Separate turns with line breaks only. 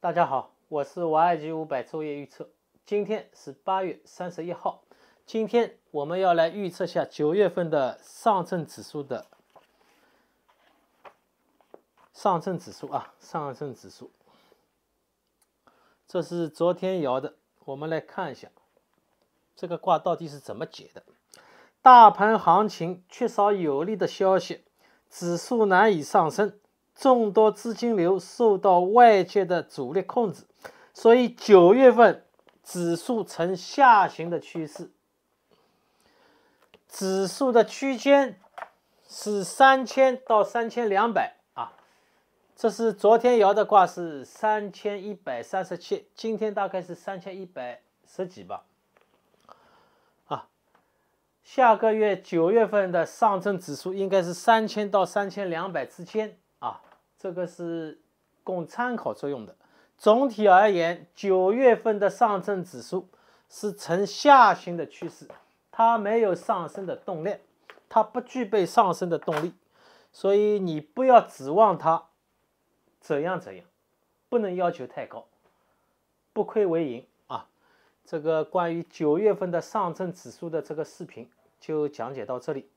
大家好，我是瓦尔基五百昼夜预测。今天是八月三十一号，今天我们要来预测下九月份的上证指数的上证指数啊，上证指数。这是昨天摇的，我们来看一下这个卦到底是怎么解的。大盘行情缺少有力的消息，指数难以上升。众多资金流受到外界的主力控制，所以九月份指数呈下行的趋势。指数的区间是三千到三千两百啊。这是昨天摇的卦是三千一百三十七，今天大概是三千一百十几吧。啊，下个月九月份的上证指数应该是三千到三千两百之间。这个是供参考作用的。总体而言，九月份的上证指数是呈下行的趋势，它没有上升的动力，它不具备上升的动力，所以你不要指望它怎样怎样，不能要求太高，不亏为赢啊。这个关于九月份的上证指数的这个视频就讲解到这里。